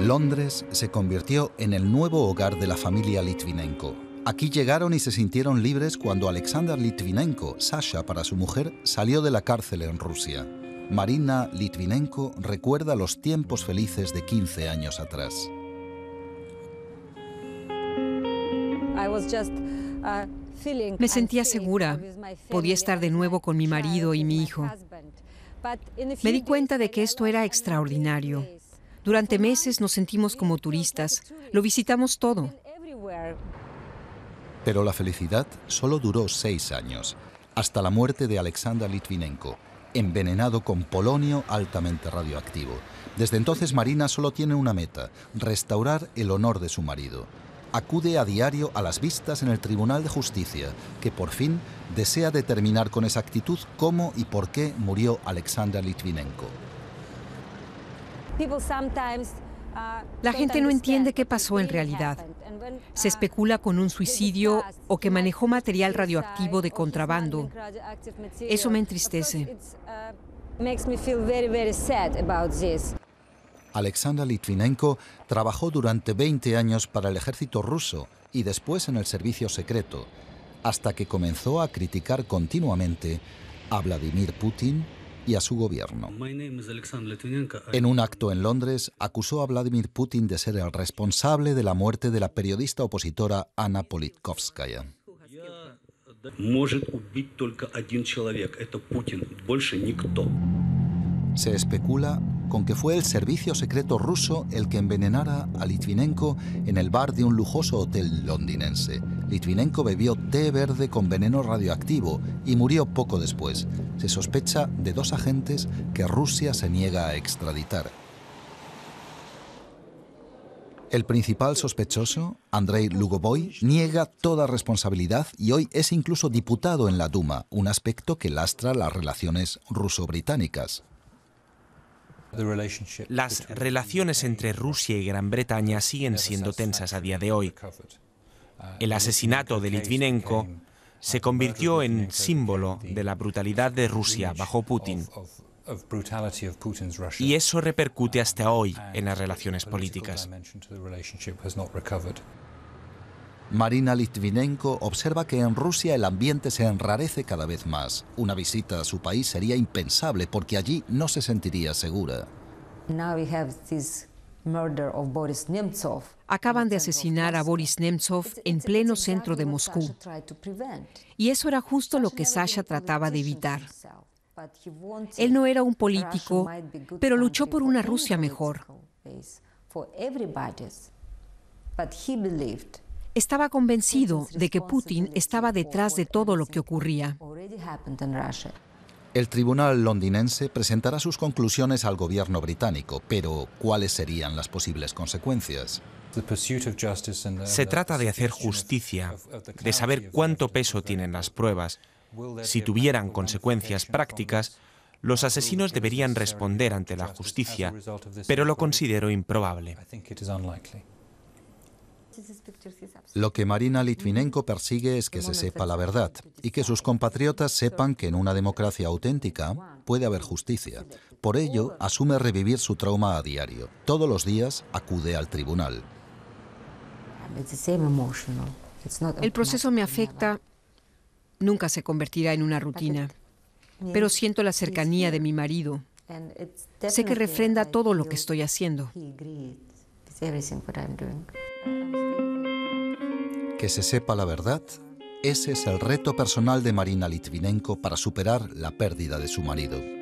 Londres se convirtió en el nuevo hogar de la familia Litvinenko. Aquí llegaron y se sintieron libres cuando Alexander Litvinenko, Sasha para su mujer, salió de la cárcel en Rusia. Marina Litvinenko recuerda los tiempos felices de 15 años atrás. Me sentía segura, podía estar de nuevo con mi marido y mi hijo. Me di cuenta de que esto era extraordinario. Durante meses nos sentimos como turistas, lo visitamos todo. Pero la felicidad solo duró seis años, hasta la muerte de Alexander Litvinenko, envenenado con polonio altamente radioactivo. Desde entonces Marina solo tiene una meta, restaurar el honor de su marido. Acude a diario a las vistas en el Tribunal de Justicia, que por fin desea determinar con exactitud cómo y por qué murió Alexander Litvinenko. Uh, La gente no entiende qué pasó en realidad. Se uh, especula con un suicidio o que manejó material radioactivo de contrabando. Eso me entristece. Uh, Alexandra Litvinenko trabajó durante 20 años para el ejército ruso y después en el servicio secreto, hasta que comenzó a criticar continuamente a Vladimir Putin a su gobierno. En un acto en Londres, acusó a Vladimir Putin de ser el responsable de la muerte de la periodista opositora Anna Politkovskaya. Se especula con que fue el servicio secreto ruso el que envenenara a Litvinenko en el bar de un lujoso hotel londinense, Litvinenko bebió té verde con veneno radioactivo y murió poco después. Se sospecha de dos agentes que Rusia se niega a extraditar. El principal sospechoso, Andrei Lugoboy, niega toda responsabilidad y hoy es incluso diputado en la Duma, un aspecto que lastra las relaciones ruso-británicas. Las relaciones entre Rusia y Gran Bretaña siguen siendo tensas a día de hoy. El asesinato de Litvinenko se convirtió en símbolo de la brutalidad de Rusia bajo Putin. Y eso repercute hasta hoy en las relaciones políticas. Marina Litvinenko observa que en Rusia el ambiente se enrarece cada vez más. Una visita a su país sería impensable porque allí no se sentiría segura. Acaban de asesinar a Boris Nemtsov en pleno centro de Moscú. Y eso era justo lo que Sasha trataba de evitar. Él no era un político, pero luchó por una Rusia mejor. Estaba convencido de que Putin estaba detrás de todo lo que ocurría. El tribunal londinense presentará sus conclusiones al gobierno británico, pero ¿cuáles serían las posibles consecuencias? Se trata de hacer justicia, de saber cuánto peso tienen las pruebas. Si tuvieran consecuencias prácticas, los asesinos deberían responder ante la justicia, pero lo considero improbable. Lo que Marina Litvinenko persigue es que se sepa la verdad y que sus compatriotas sepan que en una democracia auténtica puede haber justicia. Por ello, asume revivir su trauma a diario. Todos los días acude al tribunal. Ah, El proceso me afecta, nunca se convertirá en una rutina, pero siento la cercanía de mi marido. Sé que refrenda todo lo que estoy haciendo que se sepa la verdad, ese es el reto personal de Marina Litvinenko para superar la pérdida de su marido.